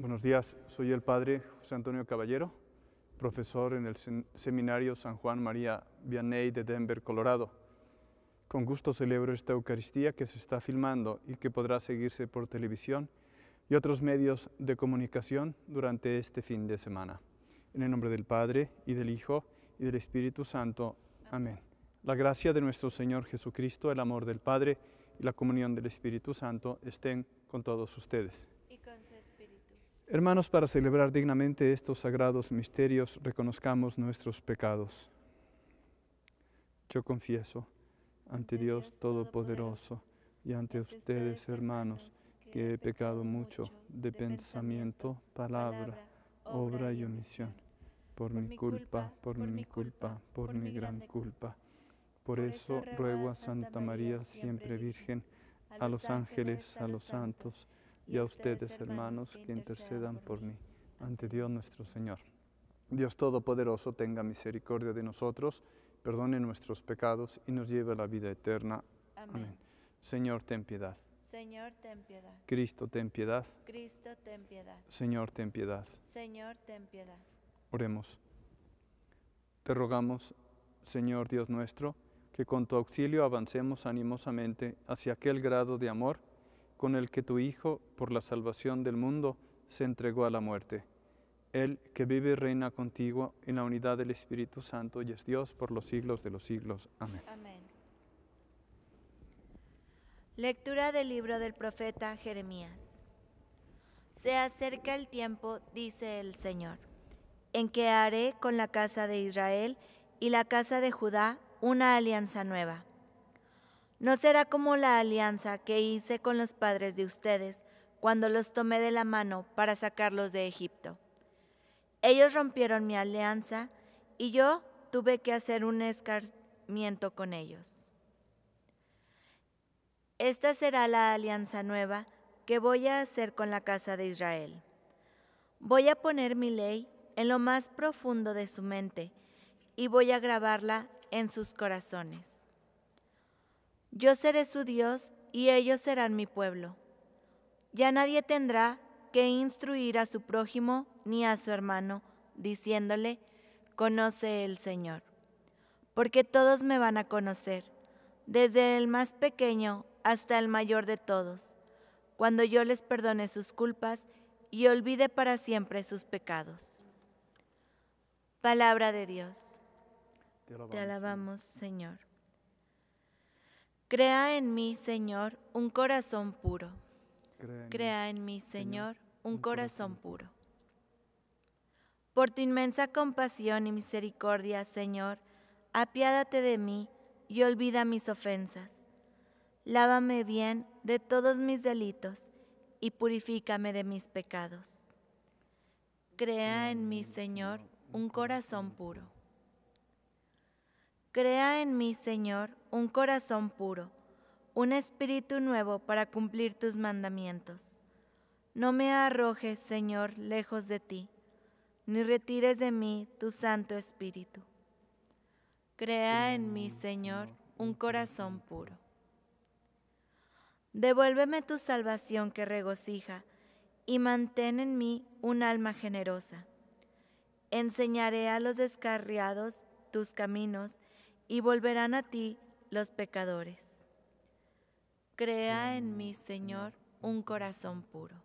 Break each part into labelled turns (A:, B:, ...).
A: Buenos días, soy el padre José Antonio Caballero, profesor en el Seminario San Juan María Vianney de Denver, Colorado. Con gusto celebro esta Eucaristía que se está filmando y que podrá seguirse por televisión y otros medios de comunicación durante este fin de semana. En el nombre del Padre, y del Hijo, y del Espíritu Santo. Amén. La gracia de nuestro Señor Jesucristo, el amor del Padre y la comunión del Espíritu Santo estén con todos ustedes. Hermanos, para celebrar dignamente estos sagrados misterios, reconozcamos nuestros pecados. Yo confieso ante Dios Todopoderoso y ante ustedes, hermanos, que he pecado mucho de pensamiento, palabra, obra y omisión, por mi culpa, por mi culpa, por mi gran culpa. Por eso ruego a Santa María, siempre Virgen, a los ángeles, a los santos, y a ustedes, hermanos, que intercedan por mí ante Dios nuestro Señor. Dios Todopoderoso tenga misericordia de nosotros, perdone nuestros pecados y nos lleve a la vida eterna. Amén. Amén. Señor, ten piedad.
B: Señor, ten piedad.
A: Cristo, ten piedad.
B: Cristo, ten piedad.
A: Señor, ten piedad.
B: Señor, ten piedad.
A: Oremos. Te rogamos, Señor Dios nuestro, que con tu auxilio avancemos animosamente hacia aquel grado de amor con el que tu Hijo, por la salvación del mundo, se entregó a la muerte. Él que vive y reina contigo en la unidad del Espíritu Santo y es Dios por los siglos de los siglos. Amén.
B: Amén. Lectura del libro del profeta Jeremías. Se acerca el tiempo, dice el Señor, en que haré con la casa de Israel y la casa de Judá una alianza nueva no será como la alianza que hice con los padres de ustedes cuando los tomé de la mano para sacarlos de Egipto. Ellos rompieron mi alianza y yo tuve que hacer un escarmiento con ellos. Esta será la alianza nueva que voy a hacer con la casa de Israel. Voy a poner mi ley en lo más profundo de su mente y voy a grabarla en sus corazones. Yo seré su Dios y ellos serán mi pueblo. Ya nadie tendrá que instruir a su prójimo ni a su hermano, diciéndole, conoce el Señor. Porque todos me van a conocer, desde el más pequeño hasta el mayor de todos, cuando yo les perdone sus culpas y olvide para siempre sus pecados. Palabra de Dios. Te alabamos, Señor. Crea en mí, Señor, un corazón puro. Crea en, mí, Señor, un corazón puro. Por tu inmensa compasión y misericordia, Señor, apiádate de mí y olvida mis ofensas. Lávame bien de todos mis delitos y purifícame de mis pecados. Crea en mí, Señor, un corazón puro. Crea en mí, Señor, un corazón puro, un espíritu nuevo para cumplir tus mandamientos. No me arrojes, Señor, lejos de ti, ni retires de mí tu Santo Espíritu. Crea en mí, Señor, un corazón puro. Devuélveme tu salvación que regocija, y mantén en mí un alma generosa. Enseñaré a los descarriados tus caminos, y volverán a ti los pecadores. Crea en mí, Señor, un corazón puro.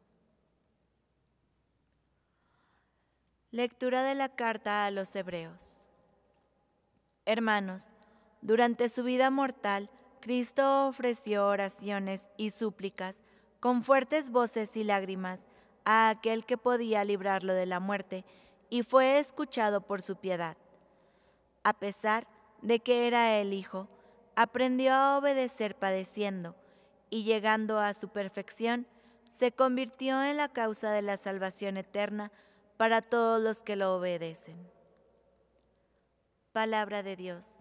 B: Lectura de la carta a los Hebreos Hermanos, durante su vida mortal, Cristo ofreció oraciones y súplicas con fuertes voces y lágrimas a aquel que podía librarlo de la muerte y fue escuchado por su piedad. A pesar de que era el Hijo, aprendió a obedecer padeciendo, y llegando a su perfección, se convirtió en la causa de la salvación eterna para todos los que lo obedecen. Palabra de Dios.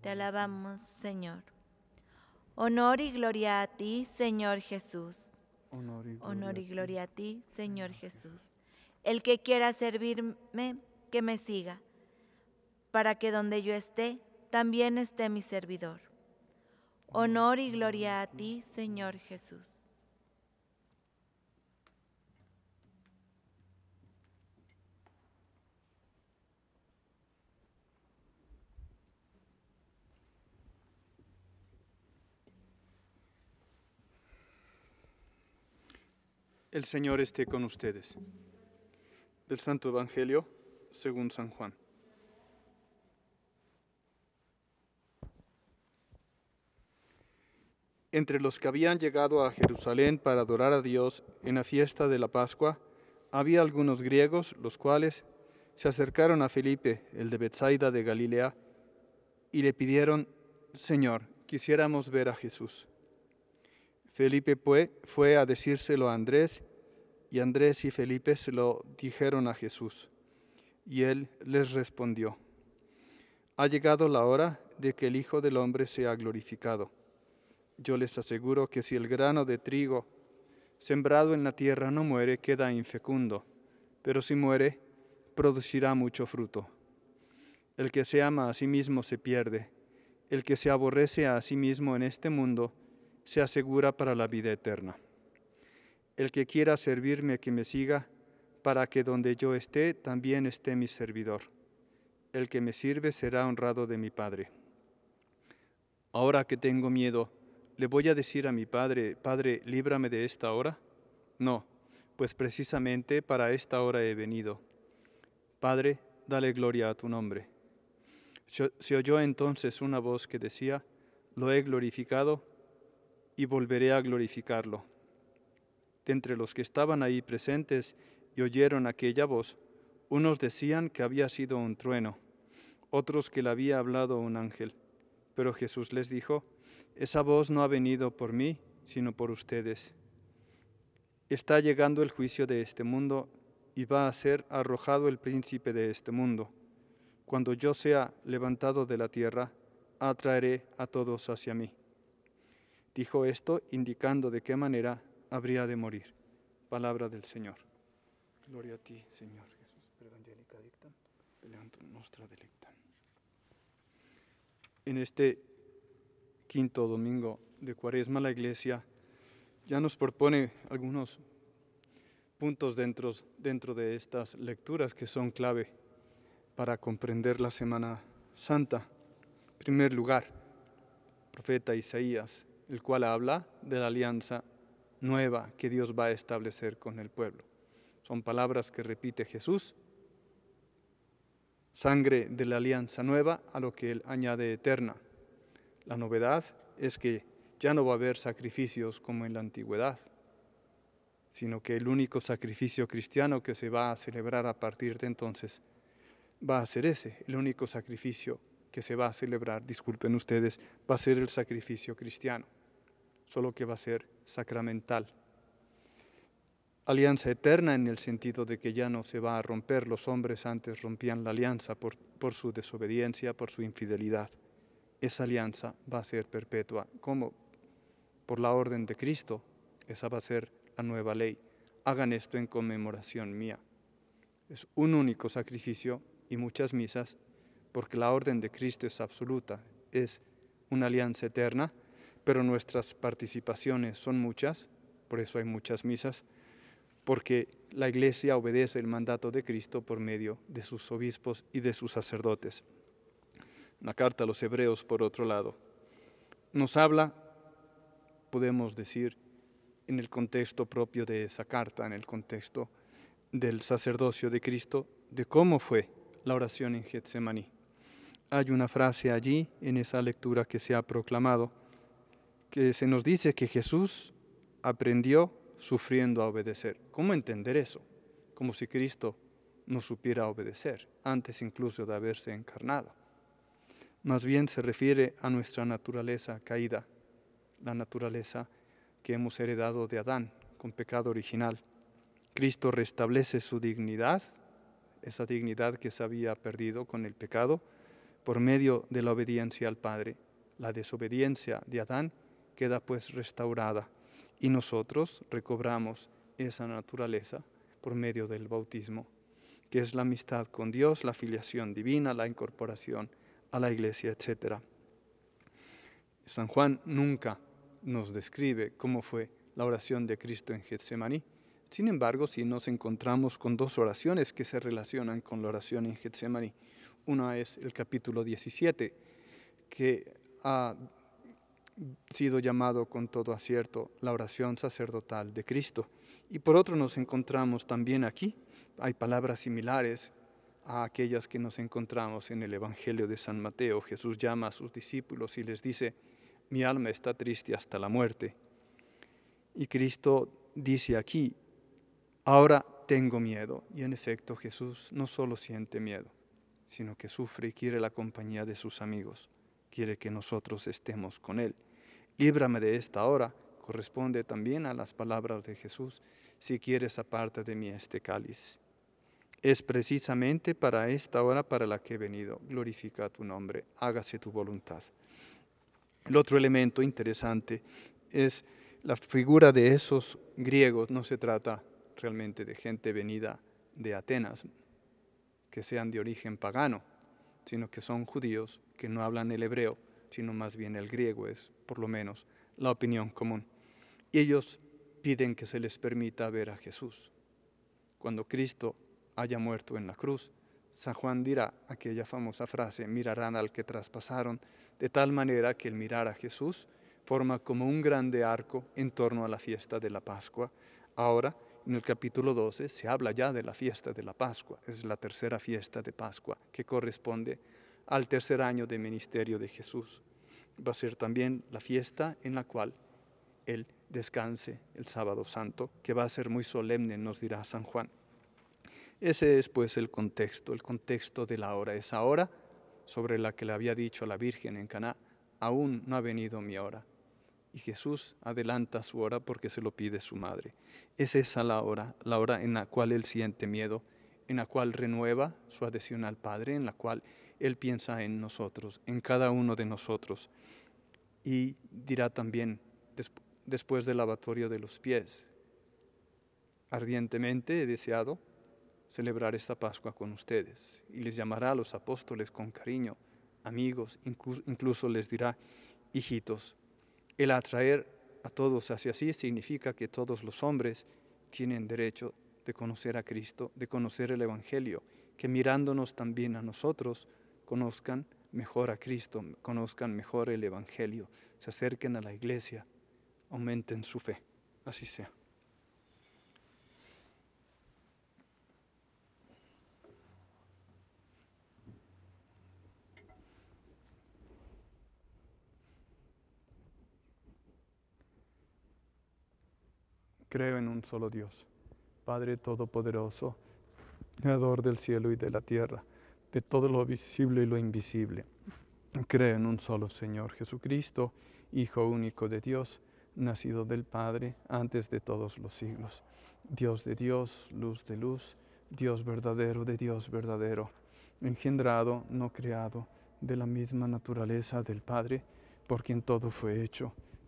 B: Te alabamos, Señor. Honor y gloria a ti, Señor Jesús. Honor y gloria, Honor y gloria a ti, Señor Jesús. El que quiera servirme, que me siga, para que donde yo esté, también esté mi servidor. Honor y gloria a ti, Señor Jesús.
A: El Señor esté con ustedes. Del Santo Evangelio, según San Juan. Entre los que habían llegado a Jerusalén para adorar a Dios en la fiesta de la Pascua, había algunos griegos, los cuales se acercaron a Felipe, el de Bethsaida de Galilea, y le pidieron, Señor, quisiéramos ver a Jesús. Felipe fue a decírselo a Andrés, y Andrés y Felipe se lo dijeron a Jesús. Y él les respondió, Ha llegado la hora de que el Hijo del Hombre sea glorificado. Yo les aseguro que si el grano de trigo sembrado en la tierra no muere, queda infecundo, pero si muere, producirá mucho fruto. El que se ama a sí mismo se pierde, el que se aborrece a sí mismo en este mundo se asegura para la vida eterna. El que quiera servirme, que me siga, para que donde yo esté también esté mi servidor. El que me sirve será honrado de mi Padre. Ahora que tengo miedo, ¿le voy a decir a mi padre, Padre, líbrame de esta hora? No, pues precisamente para esta hora he venido. Padre, dale gloria a tu nombre. Se oyó entonces una voz que decía, lo he glorificado y volveré a glorificarlo. De entre los que estaban ahí presentes y oyeron aquella voz, unos decían que había sido un trueno, otros que le había hablado un ángel. Pero Jesús les dijo, esa voz no ha venido por mí, sino por ustedes. Está llegando el juicio de este mundo y va a ser arrojado el príncipe de este mundo. Cuando yo sea levantado de la tierra, atraeré a todos hacia mí. Dijo esto indicando de qué manera habría de morir. Palabra del Señor. Gloria a ti, Señor Jesús. En este quinto domingo de Cuaresma, la Iglesia ya nos propone algunos puntos dentro, dentro de estas lecturas que son clave para comprender la Semana Santa. En primer lugar, profeta Isaías, el cual habla de la alianza nueva que Dios va a establecer con el pueblo. Son palabras que repite Jesús, sangre de la alianza nueva, a lo que él añade eterna. La novedad es que ya no va a haber sacrificios como en la antigüedad, sino que el único sacrificio cristiano que se va a celebrar a partir de entonces va a ser ese, el único sacrificio que se va a celebrar, disculpen ustedes, va a ser el sacrificio cristiano, solo que va a ser sacramental. Alianza eterna en el sentido de que ya no se va a romper, los hombres antes rompían la alianza por, por su desobediencia, por su infidelidad esa alianza va a ser perpetua. como Por la orden de Cristo, esa va a ser la nueva ley. Hagan esto en conmemoración mía. Es un único sacrificio y muchas misas, porque la orden de Cristo es absoluta, es una alianza eterna, pero nuestras participaciones son muchas, por eso hay muchas misas, porque la Iglesia obedece el mandato de Cristo por medio de sus obispos y de sus sacerdotes. La carta a los hebreos, por otro lado, nos habla, podemos decir, en el contexto propio de esa carta, en el contexto del sacerdocio de Cristo, de cómo fue la oración en Getsemaní. Hay una frase allí en esa lectura que se ha proclamado, que se nos dice que Jesús aprendió sufriendo a obedecer. ¿Cómo entender eso? Como si Cristo no supiera obedecer, antes incluso de haberse encarnado más bien se refiere a nuestra naturaleza caída, la naturaleza que hemos heredado de Adán con pecado original. Cristo restablece su dignidad, esa dignidad que se había perdido con el pecado, por medio de la obediencia al Padre. La desobediencia de Adán queda pues restaurada y nosotros recobramos esa naturaleza por medio del bautismo, que es la amistad con Dios, la filiación divina, la incorporación a la iglesia, etc. San Juan nunca nos describe cómo fue la oración de Cristo en Getsemaní. Sin embargo, si nos encontramos con dos oraciones que se relacionan con la oración en Getsemaní, una es el capítulo 17, que ha sido llamado con todo acierto la oración sacerdotal de Cristo. Y por otro nos encontramos también aquí, hay palabras similares a aquellas que nos encontramos en el Evangelio de San Mateo. Jesús llama a sus discípulos y les dice, mi alma está triste hasta la muerte. Y Cristo dice aquí, ahora tengo miedo. Y en efecto Jesús no solo siente miedo, sino que sufre y quiere la compañía de sus amigos, quiere que nosotros estemos con Él. Líbrame de esta hora corresponde también a las palabras de Jesús, si quieres aparte de mí este cáliz es precisamente para esta hora para la que he venido. Glorifica tu nombre, hágase tu voluntad. El otro elemento interesante es la figura de esos griegos. No se trata realmente de gente venida de Atenas, que sean de origen pagano, sino que son judíos que no hablan el hebreo, sino más bien el griego, es por lo menos la opinión común. Y ellos piden que se les permita ver a Jesús. Cuando Cristo haya muerto en la cruz. San Juan dirá aquella famosa frase, mirarán al que traspasaron, de tal manera que el mirar a Jesús forma como un grande arco en torno a la fiesta de la Pascua. Ahora, en el capítulo 12, se habla ya de la fiesta de la Pascua, es la tercera fiesta de Pascua que corresponde al tercer año de ministerio de Jesús. Va a ser también la fiesta en la cual Él descanse el sábado santo, que va a ser muy solemne, nos dirá San Juan. Ese es pues el contexto, el contexto de la hora. Esa hora sobre la que le había dicho a la Virgen en Caná, aún no ha venido mi hora. Y Jesús adelanta su hora porque se lo pide su madre. Es esa la hora, la hora en la cual él siente miedo, en la cual renueva su adhesión al Padre, en la cual él piensa en nosotros, en cada uno de nosotros. Y dirá también, después del lavatorio de los pies, ardientemente he deseado celebrar esta Pascua con ustedes y les llamará a los apóstoles con cariño, amigos, incluso, les dirá, hijitos, el atraer a todos hacia sí significa que todos los hombres tienen derecho de conocer a Cristo, de conocer el Evangelio, que mirándonos también a nosotros, conozcan mejor a Cristo, conozcan mejor el Evangelio, se acerquen a la iglesia, aumenten su fe. Así sea. Creo en un solo Dios, Padre Todopoderoso, Creador del cielo y de la tierra, de todo lo visible y lo invisible. Creo en un solo Señor Jesucristo, Hijo único de Dios, nacido del Padre antes de todos los siglos. Dios de Dios, luz de luz, Dios verdadero de Dios verdadero, engendrado, no creado, de la misma naturaleza del Padre, por quien todo fue hecho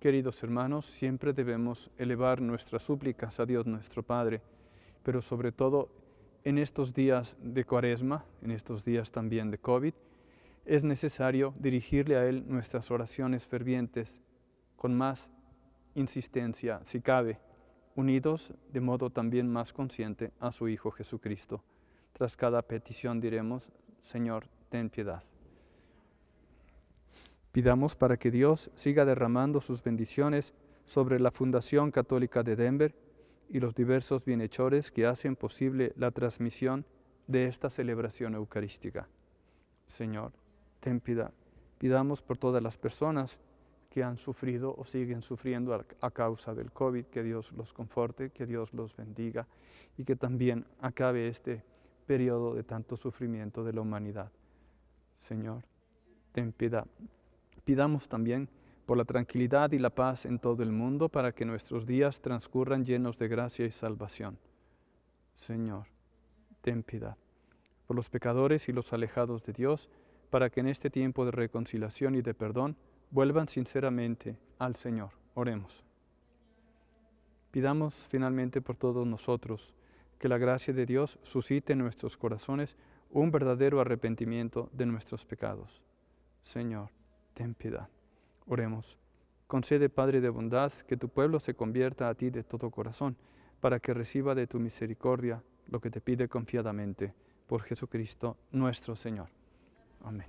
A: Queridos hermanos, siempre debemos elevar nuestras súplicas a Dios nuestro Padre, pero sobre todo en estos días de cuaresma, en estos días también de COVID, es necesario dirigirle a Él nuestras oraciones fervientes con más insistencia, si cabe, unidos de modo también más consciente a su Hijo Jesucristo. Tras cada petición diremos, Señor, ten piedad. Pidamos para que Dios siga derramando sus bendiciones sobre la Fundación Católica de Denver y los diversos bienhechores que hacen posible la transmisión de esta celebración eucarística. Señor, ten piedad. Pidamos por todas las personas que han sufrido o siguen sufriendo a causa del COVID, que Dios los conforte, que Dios los bendiga y que también acabe este periodo de tanto sufrimiento de la humanidad. Señor, ten piedad. Pidamos también por la tranquilidad y la paz en todo el mundo para que nuestros días transcurran llenos de gracia y salvación. Señor, ten piedad por los pecadores y los alejados de Dios, para que en este tiempo de reconciliación y de perdón vuelvan sinceramente al Señor. Oremos. Pidamos finalmente por todos nosotros que la gracia de Dios suscite en nuestros corazones un verdadero arrepentimiento de nuestros pecados. Señor, en piedad. Oremos. Concede, Padre de bondad, que tu pueblo se convierta a ti de todo corazón, para que reciba de tu misericordia lo que te pide confiadamente, por Jesucristo nuestro Señor. Amén.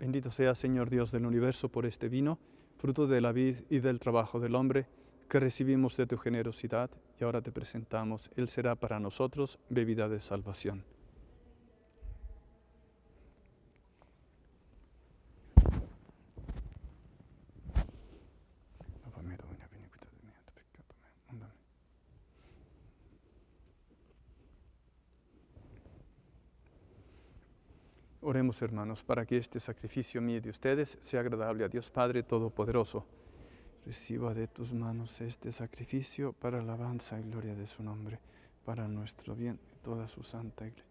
A: Bendito sea, Señor Dios del universo, por este vino, fruto de la vid y del trabajo del hombre, que recibimos de tu generosidad y ahora te presentamos. Él será para nosotros bebida de salvación. hermanos, para que este sacrificio mío de ustedes sea agradable a Dios Padre Todopoderoso. Reciba de tus manos este sacrificio para alabanza y gloria de su nombre, para nuestro bien y toda su santa iglesia.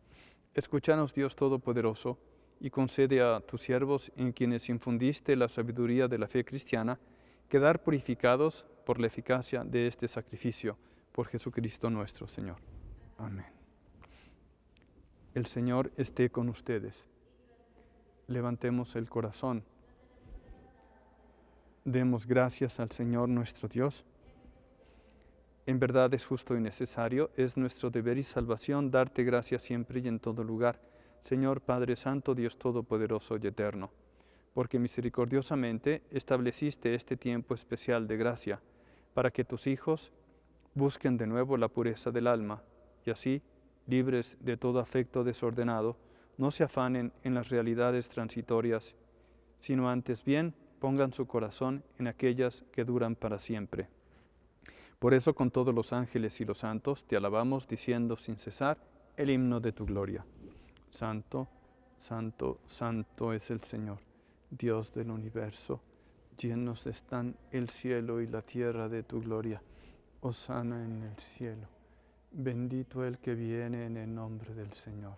A: Escúchanos, Dios Todopoderoso, y concede a tus siervos, en quienes infundiste la sabiduría de la fe cristiana, quedar purificados por la eficacia de este sacrificio, por Jesucristo nuestro Señor. Amén. El Señor esté con ustedes levantemos el corazón. Demos gracias al Señor nuestro Dios. En verdad es justo y necesario, es nuestro deber y salvación darte gracias siempre y en todo lugar, Señor Padre Santo, Dios Todopoderoso y Eterno, porque misericordiosamente estableciste este tiempo especial de gracia, para que tus hijos busquen de nuevo la pureza del alma, y así, libres de todo afecto desordenado, no se afanen en las realidades transitorias, sino antes bien pongan su corazón en aquellas que duran para siempre. Por eso con todos los ángeles y los santos te alabamos diciendo sin cesar el himno de tu gloria. Santo, santo, santo es el Señor, Dios del universo. Llenos están el cielo y la tierra de tu gloria. Osana en el cielo. Bendito el que viene en el nombre del Señor.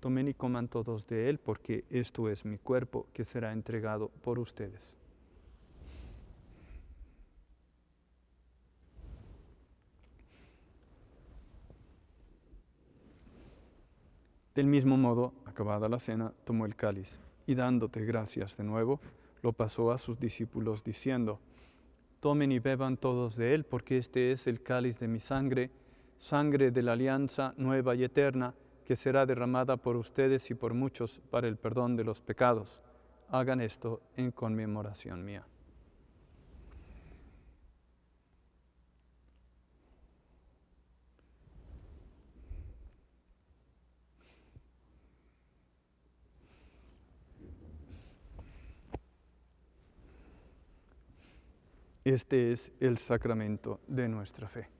A: Tomen y coman todos de él, porque esto es mi cuerpo que será entregado por ustedes. Del mismo modo, acabada la cena, tomó el cáliz y dándote gracias de nuevo, lo pasó a sus discípulos diciendo, Tomen y beban todos de él, porque este es el cáliz de mi sangre, sangre de la alianza nueva y eterna que será derramada por ustedes y por muchos para el perdón de los pecados. Hagan esto en conmemoración mía. Este es el sacramento de nuestra fe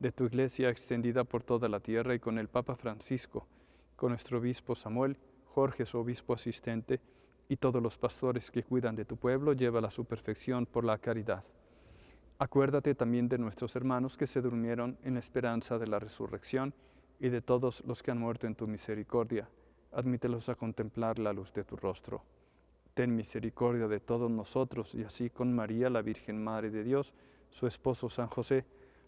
A: de tu iglesia extendida por toda la tierra y con el Papa Francisco, con nuestro obispo Samuel, Jorge, su obispo asistente, y todos los pastores que cuidan de tu pueblo, lleva la su perfección por la caridad. Acuérdate también de nuestros hermanos que se durmieron en la esperanza de la resurrección y de todos los que han muerto en tu misericordia. Admítelos a contemplar la luz de tu rostro. Ten misericordia de todos nosotros y así con María, la Virgen Madre de Dios, su esposo San José,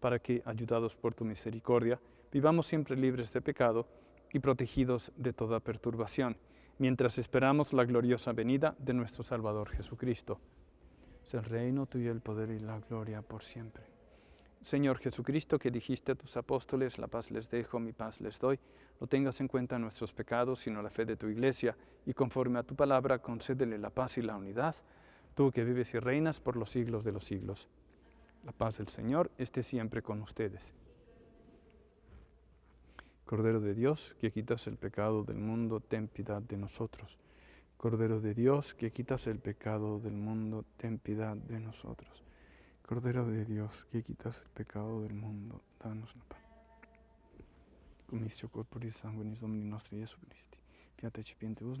A: para que, ayudados por tu misericordia, vivamos siempre libres de pecado y protegidos de toda perturbación, mientras esperamos la gloriosa venida de nuestro Salvador Jesucristo. Es el reino tuyo, el poder y la gloria por siempre. Señor Jesucristo, que dijiste a tus apóstoles, la paz les dejo, mi paz les doy, no tengas en cuenta nuestros pecados, sino la fe de tu iglesia, y conforme a tu palabra, concédele la paz y la unidad, tú que vives y reinas por los siglos de los siglos. La paz del Señor esté siempre con ustedes. Cordero de Dios, que quitas el pecado del mundo, ten piedad de nosotros. Cordero de Dios, que quitas el pecado del mundo, ten piedad de nosotros. Cordero de Dios, que quitas el pecado del mundo, danos la paz. Comisio corporis sanguinis Domini nostri Jesu Christi, vos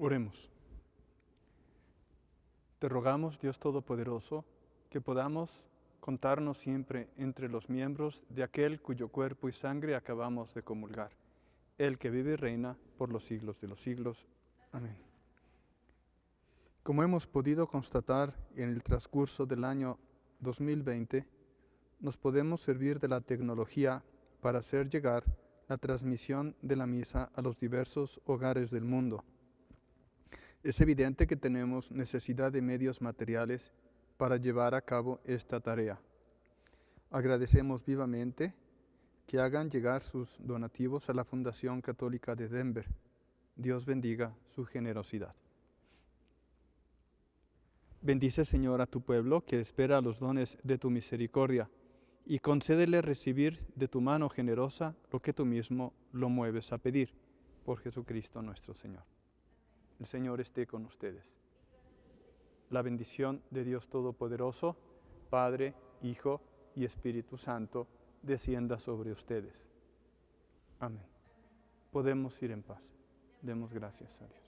A: Oremos. Te rogamos, Dios Todopoderoso, que podamos contarnos siempre entre los miembros de aquel cuyo cuerpo y sangre acabamos de comulgar, el que vive y reina por los siglos de los siglos. Amén. Como hemos podido constatar en el transcurso del año 2020, nos podemos servir de la tecnología para hacer llegar la transmisión de la misa a los diversos hogares del mundo. Es evidente que tenemos necesidad de medios materiales para llevar a cabo esta tarea. Agradecemos vivamente que hagan llegar sus donativos a la Fundación Católica de Denver. Dios bendiga su generosidad. Bendice, Señor, a tu pueblo que espera los dones de tu misericordia y concédele recibir de tu mano generosa lo que tú mismo lo mueves a pedir. Por Jesucristo nuestro Señor. El Señor esté con ustedes. La bendición de Dios Todopoderoso, Padre, Hijo y Espíritu Santo, descienda sobre ustedes. Amén. Podemos ir en paz. Demos gracias a Dios.